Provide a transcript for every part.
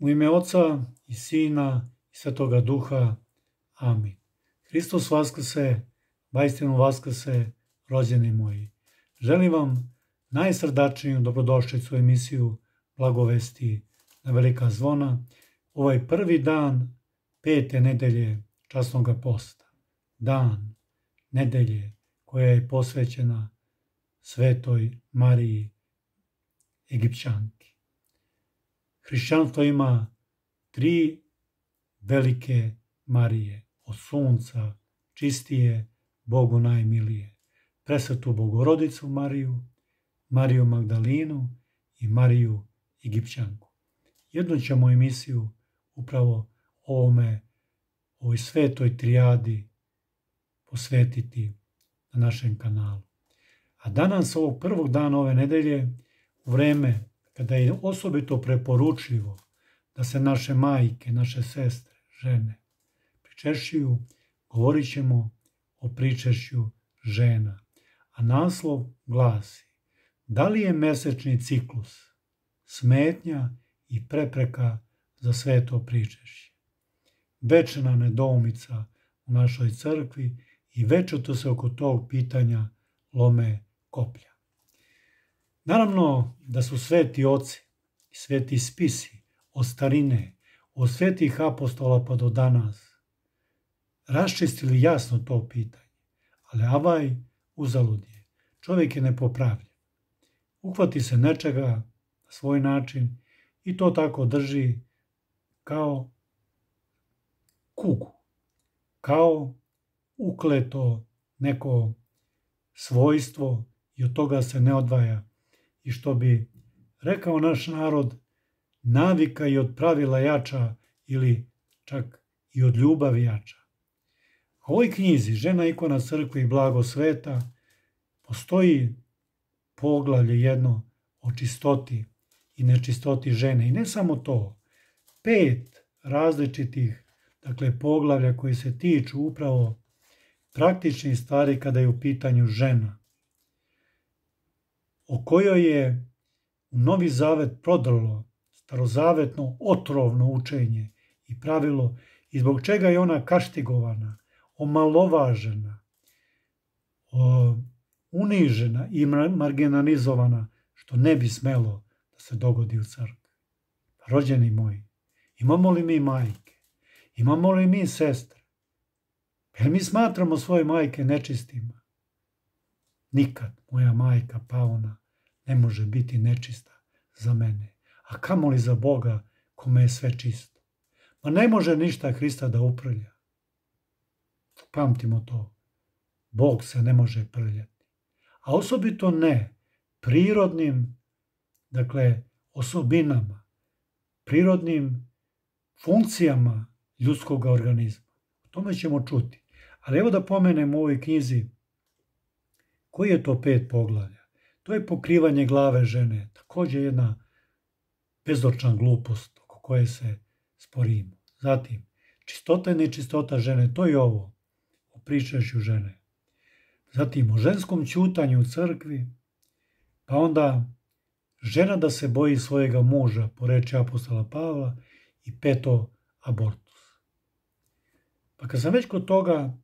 U ime Oca i Sina i Svetoga Duha. Amin. Hristos vaskrse, majstinu vaskrse, rođeni moji. Želim vam najsrdačniju dobrodošlicu u emisiju Blagovesti na velika zvona, ovaj prvi dan pete nedelje časnog posta. Dan nedelje koja je posvećena Svetoj Mariji Egipćanki. Hrišćanstvo ima tri velike Marije, od sunca, čistije, Bogu najmilije, presvetu Bogorodicu Mariju, Mariju Magdalinu i Mariju Egipćanku. Jednu ćemo emisiju upravo ovome, ovoj svetoj trijadi posvetiti na našem kanalu. A danas, ovog prvog dana ove nedelje, u vreme kada je osobito preporučljivo da se naše majke, naše sestre, žene pričešćuju, govorit ćemo o pričešću žena. A naslov glasi Da li je mesečni ciklus smetnja i prepreka za sve to pričešće? Večna nedoumica u našoj crkvi i večito se oko tog pitanja lome koplja. Naravno da su sveti oci, sveti spisi, od starine, od svetih apostola pa do danas, raščistili jasno to pitanje, ali avaj uzalud je. Čovjek je nepopravljen. Uhvati se nečega na svoj način i to tako drži kao kugu, kao ukleto neko svojstvo i od toga se ne odvaja i što bi rekao naš narod, navika i od pravila jača ili čak i od ljubavi jača. U ovoj knjizi, Žena ikona crkve i blago sveta, postoji poglavlje jedno o čistoti i nečistoti žene. I ne samo to, pet različitih dakle, poglavlja koji se tiču upravo praktičnih stvari kada je u pitanju žena o kojoj je Novi Zavet prodrlo starozavetno otrovno učenje i pravilo i zbog čega je ona kaštigovana, omalovažena, unižena i marginalizovana, što ne bi smelo da se dogodi u crkvi. Rođeni moji, imamo li mi majke? Imamo li mi sestre? Jer mi smatramo svoje majke nečistima? Nikad moja majka paona ne može biti nečista za mene, a kamoli za Boga kome je sve čisto. Ma ne može ništa Hrista da uprlja. Pamtimo to. Bog se ne može prljati. A osobito ne prirodnim, dakle, osobinama, prirodnim funkcijama ljudskog organizma. O tome ćemo čuti. Ali evo da pomenem u ovoj knjizi Koji je to pet poglavlja? To je pokrivanje glave žene, takođe jedna bezočna glupost oko koje se sporimo. Zatim, čistota i nečistota žene, to je ovo, o pričašću žene. Zatim, o ženskom ćutanju u crkvi, pa onda žena da se boji svojega muža, po reči apostola Pavla, i peto, abortus. Pa kad sam već kod toga,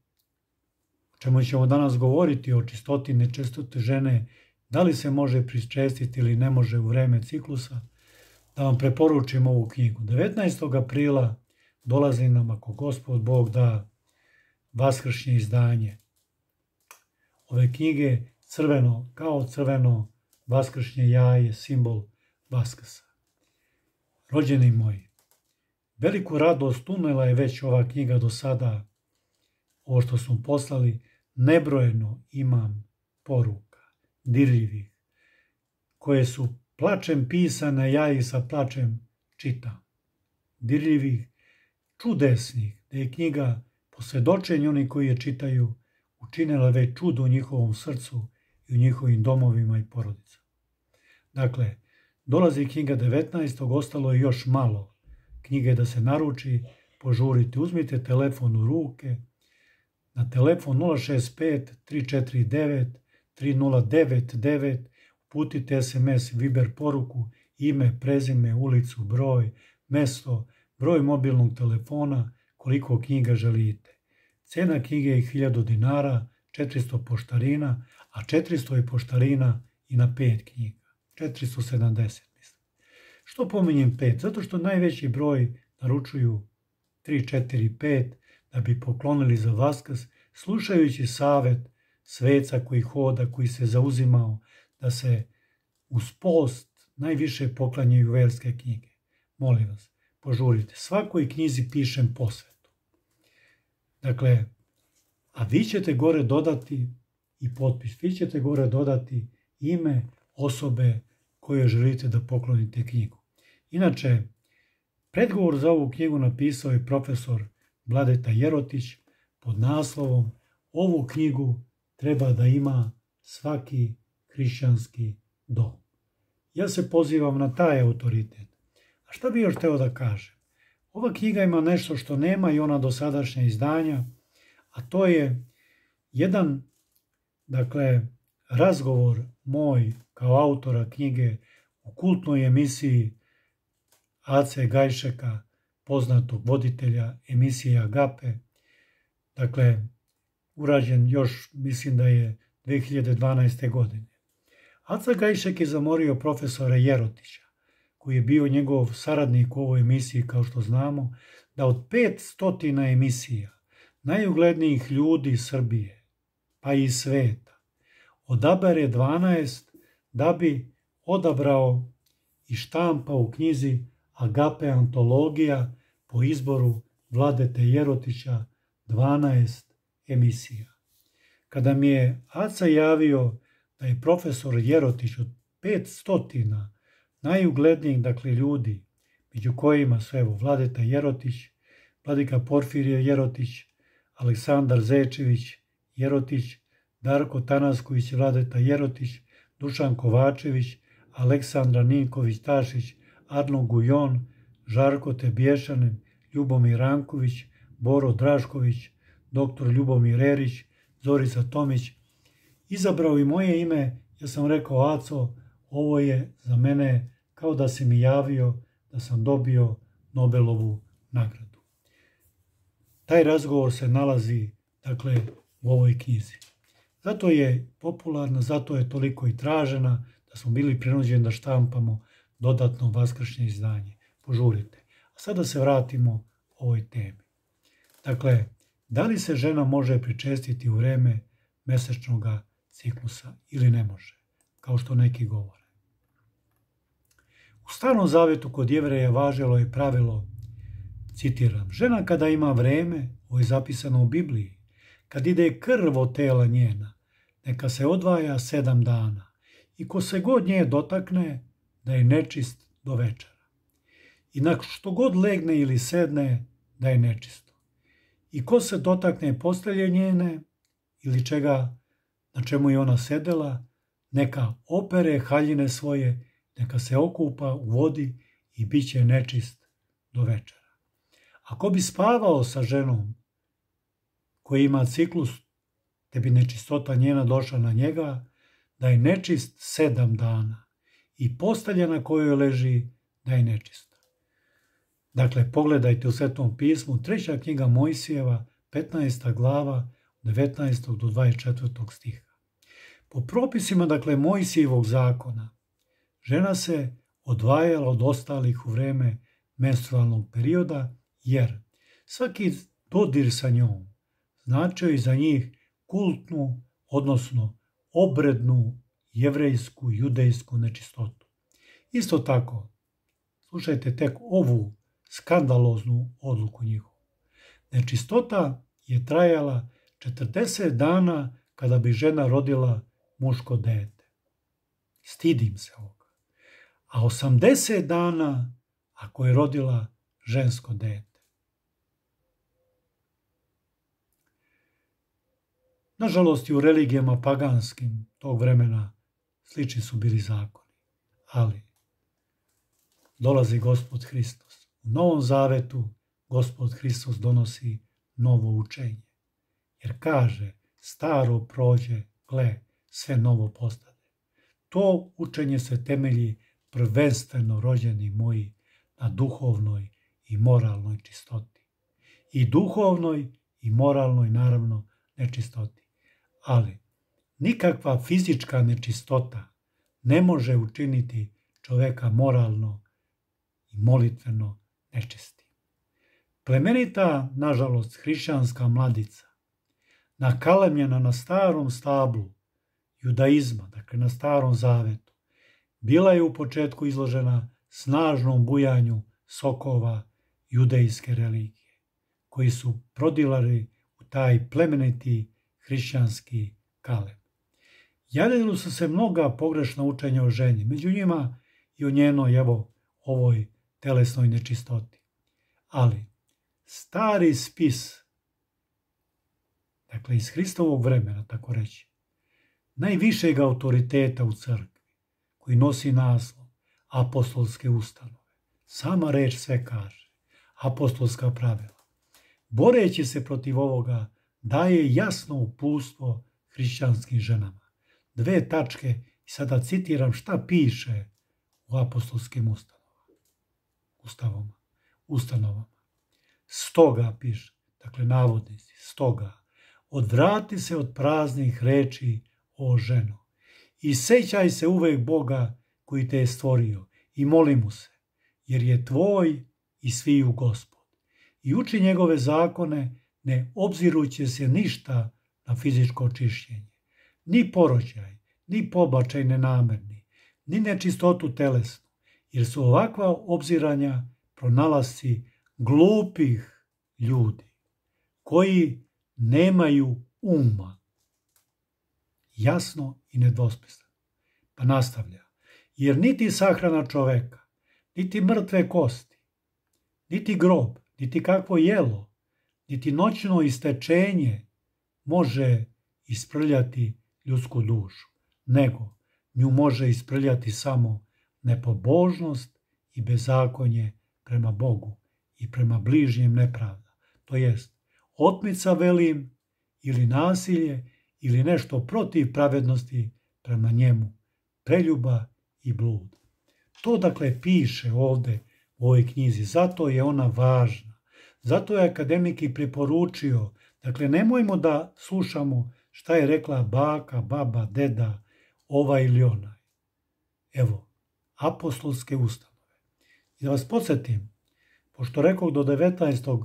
o čemu ćemo danas govoriti, o čistoti nečestote žene, da li se može pričestiti ili ne može u vreme ciklusa, da vam preporučim ovu knjigu. 19. aprila dolazi nam, ako gospod Bog da, vaskršnje izdanje ove knjige, crveno, kao crveno vaskršnje jaje, simbol Vaskrsa. Rođeni moji, veliku radost unela je već ova knjiga do sada, Ovo što smo poslali nebrojeno imam poruka, dirljivih, koje su plačem pisane, ja ih sa plačem čitam. Dirljivih, čudesnih, da je knjiga po svedočenju koji je čitaju učinila već čudo u njihovom srcu i u njihovim domovima i porodicama. Dakle, dolazi knjiga 19. ostalo je još malo. Knjige da se naruči, požurite, uzmite telefon u ruke, na telefon 065 349 3099 uputite SMS Viber poruku, ime, prezime, ulicu, broj, mesto, broj mobilnog telefona, koliko knjiga želite. Cena knjige je 1000 dinara, 400 poštarina, a 400 je poštarina i na 5 knjiga. 470 mislim. Što pominjem 5? Zato što najveći broj naručuju 3, 4, 5, da bi poklonili za Vaskrs, slušajući savet sveca koji hoda, koji se zauzimao da se uz post najviše poklanjaju verske knjige. Molim vas, požurite. Svakoj knjizi pišem posvetu. Dakle, a vi ćete gore dodati i potpis, vi ćete gore dodati ime osobe koje želite da poklonite knjigu. Inače, predgovor za ovu knjigu napisao je profesor Vladeta Jerotić pod naslovom Ovu knjigu treba da ima svaki hrišćanski dom. Ja se pozivam na taj autoritet. A šta bi još teo da kažem? Ova knjiga ima nešto što nema i ona dosadašnja izdanja, a to je jedan, dakle, razgovor moj kao autora knjige u kultnoj emisiji AC Gajšeka poznatog voditelja emisije Agape. Dakle, urađen još, mislim da je 2012. godine. Aca Gajšek je zamorio profesora Jerotića, koji je bio njegov saradnik u ovoj emisiji, kao što znamo, da od 500 emisija najuglednijih ljudi Srbije, pa i sveta, odabere 12 da bi odabrao i štampa u knjizi Agape antologija po izboru Vladete Jerotića 12 emisija. Kada mi je Aca javio da je profesor Jerotić od 500 najuglednijih dakle ljudi, među kojima su evo Vladeta Jerotić, Vladika Porfirije Jerotić, Aleksandar Zečević Jerotić, Darko Tanasković Vladeta Jerotić, Dušan Kovačević, Aleksandra Ninković Tašić, Arno Gujon, Žarko Tebješanin, Ljubomir Ranković, Boro Drašković, dr. Ljubomir Erić, Zorica Tomić. Izabrao i moje ime, ja sam rekao Aco, ovo je za mene kao da se mi javio da sam dobio Nobelovu nagradu. Taj razgovor se nalazi dakle, u ovoj knjizi. Zato je popularna, zato je toliko i tražena, da smo bili prinuđeni da štampamo dodatno vaskršnje izdanje. Požurite. A sada se vratimo ovoj temi. Dakle, da li se žena može pričestiti u vreme mesečnog ciklusa ili ne može, kao što neki govore. U starom zavetu kod jevreja važelo je pravilo, citiram, žena kada ima vreme, ovo je zapisano u Bibliji, kad ide krvo tela njena, neka se odvaja sedam dana i ko se god nje dotakne, da je nečist do večera. I nakon što god legne ili sedne, da je nečisto. I ko se dotakne postelje njene ili čega na čemu je ona sedela, neka opere haljine svoje, neka se okupa u vodi i bit će nečist do večera. Ako bi spavao sa ženom koji ima ciklus, te bi nečistota njena došla na njega, da je nečist sedam dana i postelja na kojoj leži da je nečista. Dakle, pogledajte u Svetom pismu, treća knjiga Mojsijeva, 15. glava, 19. do 24. stiha. Po propisima, dakle, Mojsijevog zakona, žena se odvajala od ostalih u vreme menstrualnog perioda, jer svaki dodir sa njom značio je za njih kultnu, odnosno obrednu jevrejsku, judejsku nečistotu. Isto tako, slušajte tek ovu skandaloznu odluku njihovu. Nečistota je trajala 40 dana kada bi žena rodila muško dete. Stidim se ovoga. A 80 dana ako je rodila žensko dete. Nažalost i u religijama paganskim tog vremena Slični su bili zakoni, ali dolazi Gospod Hristos. U Novom Zavetu Gospod Hristos donosi novo učenje, jer kaže staro prođe, gle, sve novo postade. To učenje se temelji prvenstveno rođeni moji na duhovnoj i moralnoj čistoti. I duhovnoj i moralnoj, naravno, nečistoti. Ali Nikakva fizička nečistota ne može učiniti čoveka moralno i molitveno nečistim. Plemenita, nažalost, hrišćanska mladica, nakalemljena na starom stablu judaizma, dakle na starom zavetu, bila je u početku izložena snažnom bujanju sokova judejske religije, koji su prodilari u taj plemeniti hrišćanski kalem. Javljaju su se mnoga pogrešna učenja o ženi, među njima i o njenoj, evo, ovoj telesnoj nečistoti. Ali, stari spis, dakle iz Hristovog vremena, tako reći, najvišeg autoriteta u crkvi, koji nosi naslov apostolske ustanove, sama reč sve kaže, apostolska pravila, boreći se protiv ovoga, daje jasno upustvo hrišćanskim ženama dve tačke i sada citiram šta piše u apostolskim ustanovama. Ustavoma, ustanovama. Stoga piše, dakle navodnici, stoga. Odvrati se od praznih reči o ženo. I sećaj se uvek Boga koji te je stvorio i moli mu se, jer je tvoj i sviju gospod. I uči njegove zakone ne obziruće se ništa na fizičko očišćenje ni porođaj, ni pobačaj nenamerni, ni nečistotu telesnu, jer su ovakva obziranja pronalasci glupih ljudi, koji nemaju uma. Jasno i nedvosmisleno. Pa nastavlja. Jer niti sahrana čoveka, niti mrtve kosti, niti grob, niti kakvo jelo, niti noćno istečenje može isprljati ljudsku dušu, nego nju može isprljati samo nepobožnost i bezakonje prema Bogu i prema bližnjem nepravda. To jest, otmica velim ili nasilje ili nešto protiv pravednosti prema njemu, preljuba i blud. To dakle piše ovde u ovoj knjizi, zato je ona važna. Zato je akademik i preporučio, dakle nemojmo da slušamo šta je rekla baka, baba, deda, ova ili onaj. Evo, apostolske ustanove. I da vas podsjetim, pošto rekao do 19.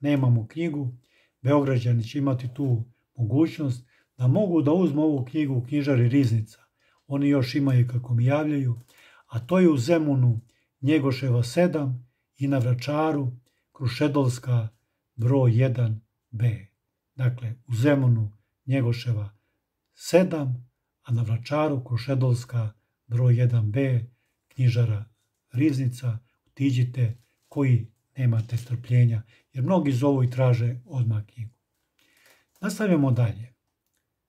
nemamo knjigu, Beograđani će imati tu mogućnost da mogu da uzmu ovu knjigu u knjižari Riznica. Oni još imaju kako mi javljaju, a to je u Zemunu Njegoševa 7 i na Vračaru Krušedolska broj 1b. Dakle, u Zemunu Njegoševa 7, a na Vračaru Krušedolska broj 1b, knjižara Riznica, otiđite koji nemate strpljenja, jer mnogi zovu i traže odmah knjigu. Nastavljamo dalje.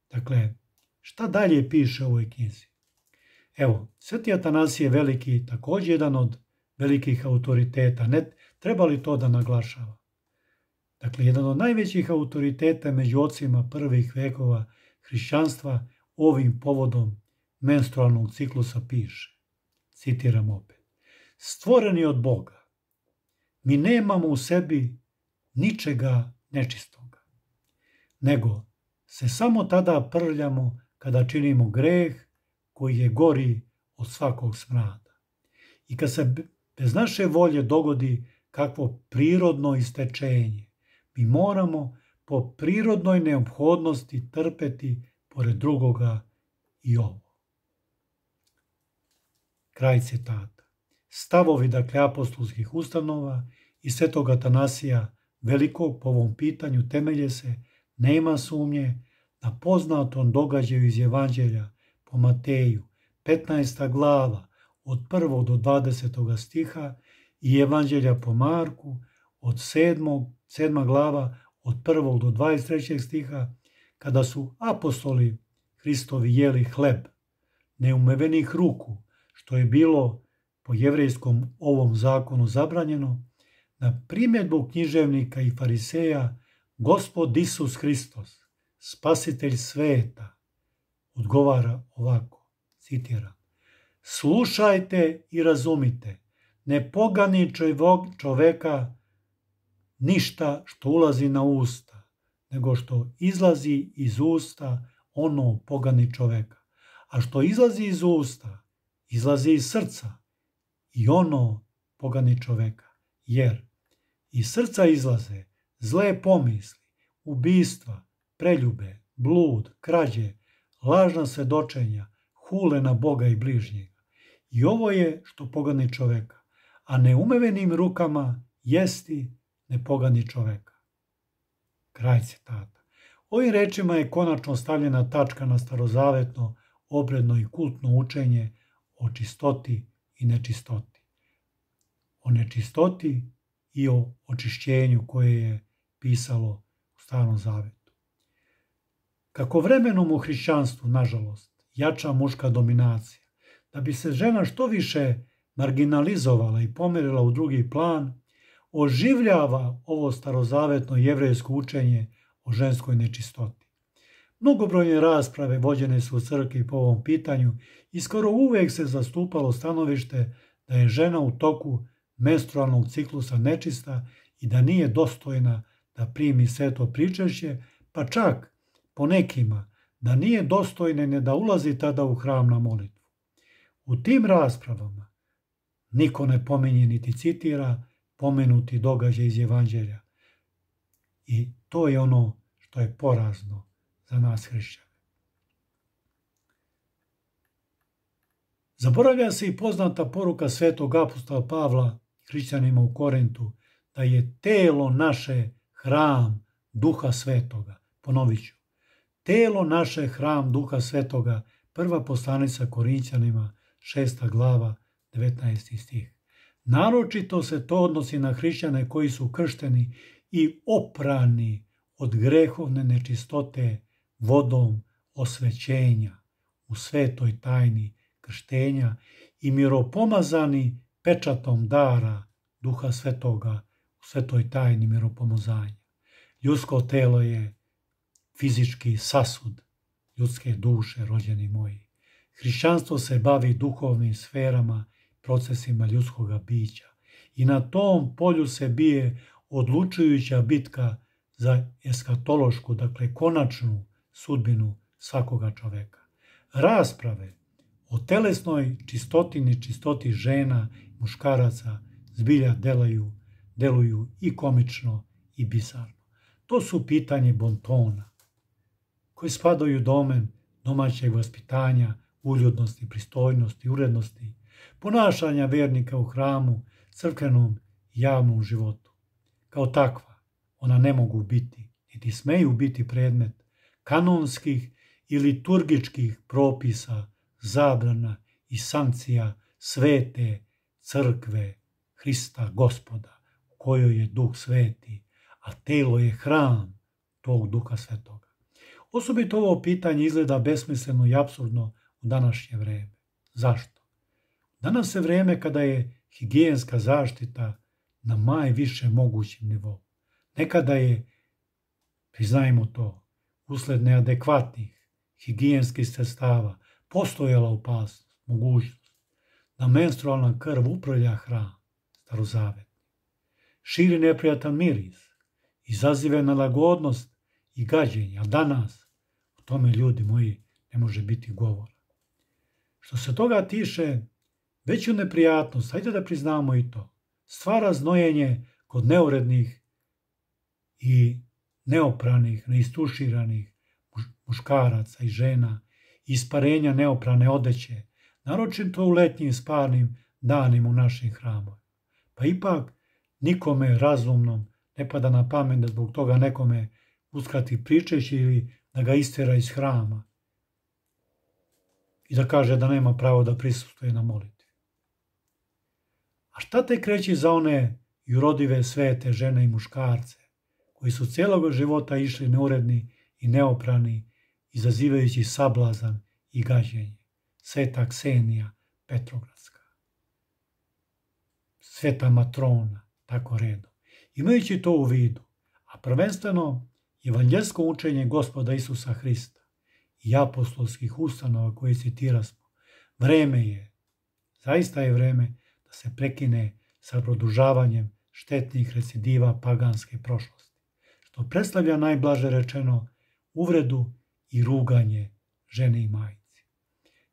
Dakle, šta dalje piše u ovoj knjizi? Evo, Sveti Atanasije Veliki, takođe jedan od velikih autoriteta, ne treba li to da naglašava? Dakle, jedan od najvećih autoriteta među ocima prvih vekova hrišćanstva ovim povodom menstrualnog ciklusa piše, citiram opet, stvoreni od Boga, mi nemamo u sebi ničega nečistoga, nego se samo tada prljamo kada činimo greh koji je gori od svakog smrada. I kad se bez naše volje dogodi kakvo prirodno istečenje, mi moramo po prirodnoj neophodnosti trpeti pored drugoga i ovo. Kraj citata. Stavovi dakle apostolskih ustanova i svetog Atanasija velikog po ovom pitanju temelje se, nema sumnje, na poznatom događaju iz Evanđelja po Mateju, 15. glava, od 1. do 20. stiha i Evanđelja po Marku, od 7 sedma glava od 1. do 23. stiha, kada su apostoli Hristovi jeli hleb neumevenih ruku, što je bilo po jevrejskom ovom zakonu zabranjeno, na primjedbu književnika i fariseja Gospod Isus Hristos, spasitelj sveta, odgovara ovako, citira, Slušajte i razumite, ne pogani čoveka ništa što ulazi na usta, nego što izlazi iz usta ono pogani čoveka. A što izlazi iz usta, izlazi iz srca i ono pogani čoveka. Jer iz srca izlaze zle pomisli, ubistva, preljube, blud, krađe, lažna svedočenja, hule na Boga i bližnjega. I ovo je što pogani čoveka, a neumevenim rukama jesti, ne pogani čoveka. Kraj citata. Ovim rečima je konačno stavljena tačka na starozavetno, obredno i kultno učenje o čistoti i nečistoti. O nečistoti i o očišćenju koje je pisalo u Starom Zavetu. Kako vremenom u hrišćanstvu, nažalost, jača muška dominacija, da bi se žena što više marginalizovala i pomerila u drugi plan, oživljava ovo starozavetno jevrejsko učenje o ženskoj nečistoti. Mnogobrojne rasprave vođene su u crkvi po ovom pitanju i skoro uvek se zastupalo stanovište da je žena u toku menstrualnog ciklusa nečista i da nije dostojna da primi sveto pričešće, pa čak po nekima da nije dostojna ne da ulazi tada u hram na molitvu. U tim raspravama niko ne pominje niti citira pomenuti događaj iz Evanđelja. I to je ono što je porazno za nas hrišćane. Zaboravlja se i poznata poruka svetog apostola Pavla hrišćanima u Korintu, da je telo naše hram duha svetoga. Ponovit ću. Telo naše hram duha svetoga, prva postanica Korinćanima, šesta glava, 19. stih. Naročito se to odnosi na hrišćane koji su kršteni i oprani od grehovne nečistote vodom osvećenja u svetoj tajni krštenja i miropomazani pečatom dara duha svetoga u svetoj tajni miropomazanja. Ljudsko telo je fizički sasud ljudske duše, rođeni moji. Hrišćanstvo se bavi duhovnim sferama procesima ljudskog bića. I na tom polju se bije odlučujuća bitka za eskatološku, dakle konačnu sudbinu svakoga čoveka. Rasprave o telesnoj čistotini, čistoti žena, muškaraca, zbilja delaju, deluju i komično i bizarno. To su pitanje bontona, koje spadaju domen domaćeg vaspitanja, uljudnosti, pristojnosti, urednosti ponašanja vernika u hramu, crkvenom i javnom životu. Kao takva, ona ne mogu biti, niti smeju biti predmet kanonskih i liturgičkih propisa, zabrana i sankcija svete crkve Hrista gospoda, u kojoj je duh sveti, a telo je hram tog duha svetoga. Osobito ovo pitanje izgleda besmisleno i absurdno u današnje vreme. Zašto? Danas je vreme kada je higijenska zaštita na najviše mogućem nivou. Nekada je, priznajmo to, usled neadekvatnih higijenskih sredstava postojala opasnost, mogućnost da menstrualna krv uprlja hram, starozavetni. Širi neprijatan miris, izazive nalagodnost i gađenje, a danas o tome, ljudi moji, ne može biti govora. Što se toga tiše, veću neprijatnost, hajde da priznamo i to, stvara znojenje kod neurednih i neopranih, neistuširanih muškaraca i žena, isparenja neoprane odeće, naročito u letnjim sparnim danima u našim hramovima. Pa ipak nikome razumnom ne pada na pamet da zbog toga nekome uskrati pričeći ili da ga istera iz hrama i da kaže da nema pravo da prisustuje na molitvu. A šta te kreći za one jurodive svete žene i muškarce, koji su celog života išli neuredni i neoprani, izazivajući sablazan i gađenje. Sveta Ksenija Petrogradska. Sveta Matrona, tako redom. Imajući to u vidu, a prvenstveno evanđelsko učenje gospoda Isusa Hrista i apostolskih ustanova koje citirasmo, vreme je, zaista je vreme da se prekine sa produžavanjem štetnih recidiva paganske prošlosti, što predstavlja najblaže rečeno uvredu i ruganje žene i majici.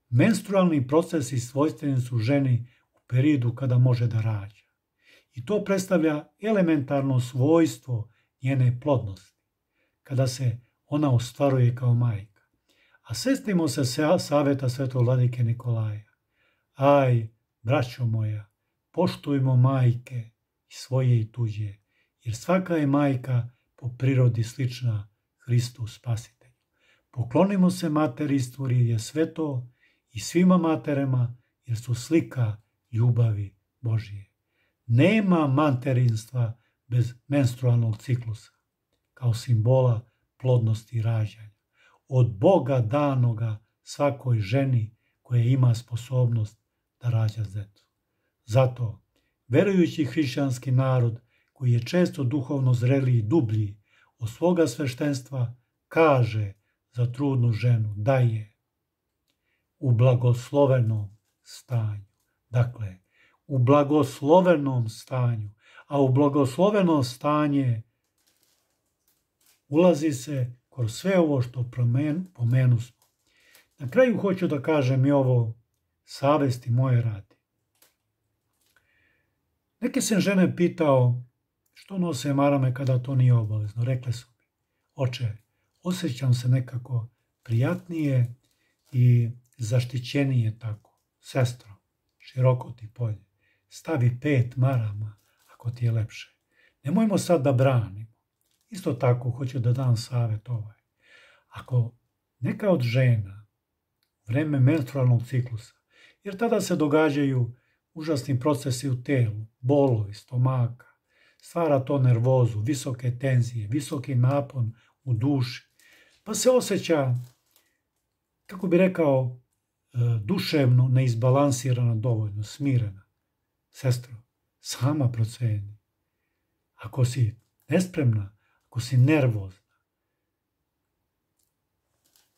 Menstrualni procesi svojstveni su ženi u periodu kada može da rađa. I to predstavlja elementarno svojstvo njene plodnosti, kada se ona ostvaruje kao majka. A sestimo se saveta svetog vladike Nikolaja. Aj, Braćo moja, poštujmo majke, i svoje i tuđe, jer svaka je majka po prirodi slična Hristu spasitelju. Poklonimo se materi stvori je sve to i svima materema, jer su slika ljubavi Božije. Nema materinstva bez menstrualnog ciklusa, kao simbola plodnosti i rađanja. Od Boga danoga svakoj ženi koja ima sposobnost rađa zetu. Zato, verujući hrišćanski narod, koji je često duhovno zreli i dublji od svoga sveštenstva, kaže za trudnu ženu da je u blagoslovenom stanju. Dakle, u blagoslovenom stanju, a u blagosloveno stanje ulazi se kroz sve ovo što pomenu smo. Na kraju hoću da kažem i ovo savesti moje radi. Neke sam žene pitao što nose marame kada to nije obavezno. Rekle su mi, oče, osjećam se nekako prijatnije i zaštićenije tako. Sestro, široko ti polje, stavi pet marama ako ti je lepše. Nemojmo sad da branimo. Isto tako hoću da dam savjet ovaj. Ako neka od žena vreme menstrualnog ciklusa jer tada se događaju užasni procesi u telu, bolovi, stomaka, stvara to nervozu, visoke tenzije, visoki napon u duši, pa se osjeća, kako bi rekao, e, duševno neizbalansirana dovoljno, smirena. Sestro, sama proceni. Ako si nespremna, ako si nervozna,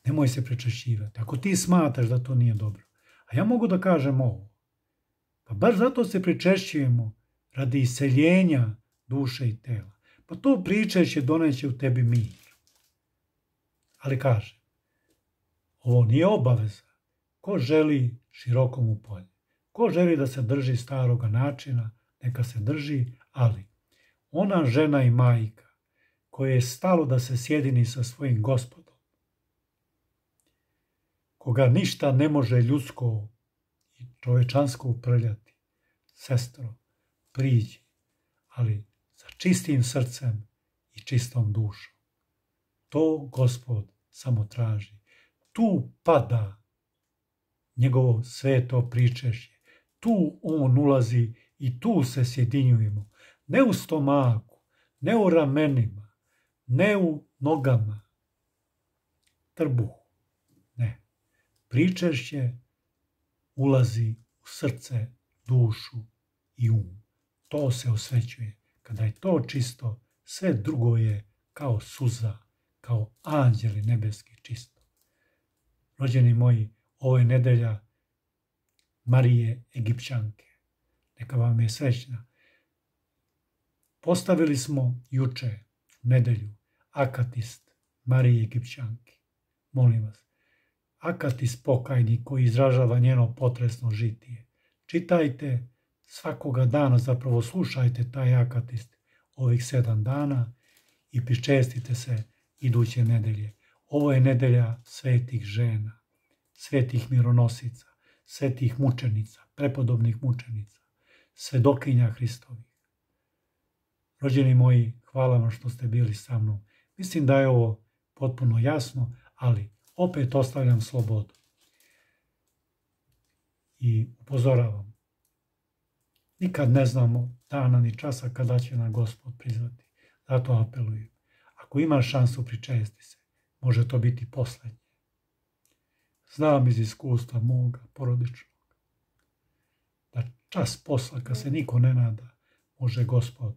nemoj se prečešćivati. Ako ti smataš da to nije dobro, A ja mogu da kažem ovo. Pa baš zato se pričešćujemo radi iseljenja duše i tela. Pa to pričešće doneće u tebi mir. Ali kaže, ovo nije obaveza. Ko želi širokom u polje? Ko želi da se drži staroga načina, neka se drži, ali ona žena i majka koje je stalo da se sjedini sa svojim gospodom, koga ništa ne može ljudsko i čovečansko uprljati. Sestro, priđi, ali sa čistim srcem i čistom dušom. To gospod samo traži. Tu pada njegovo sveto pričešje. Tu on ulazi i tu se sjedinjujemo. Ne u stomaku, ne u ramenima, ne u nogama, trbuhu. Ne. Pričešće ulazi u srce, dušu i um. To se osvećuje. Kada je to čisto, sve drugo je kao suza, kao anđeli nebeski čisto. Rođeni moji, ovo je nedelja Marije Egipćanke. Neka vam je srećna. Postavili smo juče, nedelju, akatist Marije Egipćanke. Molim vas, Akatis pokajni koji izražava njeno potresno žitije. Čitajte, svakoga dana zapravo slušajte taj akatist ovih sedam dana i pričestite se iduće nedelje. Ovo je nedelja svetih žena, svetih mironosica, svetih mučenica, prepodobnih mučenica, svedokinja Hristovih. Rođeni moji, hvala vam što ste bili sa mnom. Mislim da je ovo potpuno jasno, ali opet ostavljam slobodu. I upozoravam, nikad ne znamo dana ni časa kada će nam gospod prizvati. Zato apelujem, ako imaš šansu pričesti se, može to biti poslednje. Znam iz iskustva moga, porodičnog, da čas posla, kad se niko ne nada, može gospod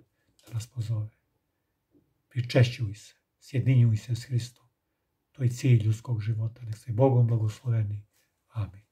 da nas pozove. Pričešćuj se, sjedinjuj se s Hristom. To je cilj ljudskog života. Nek se Bogom blagosloveni. Amin.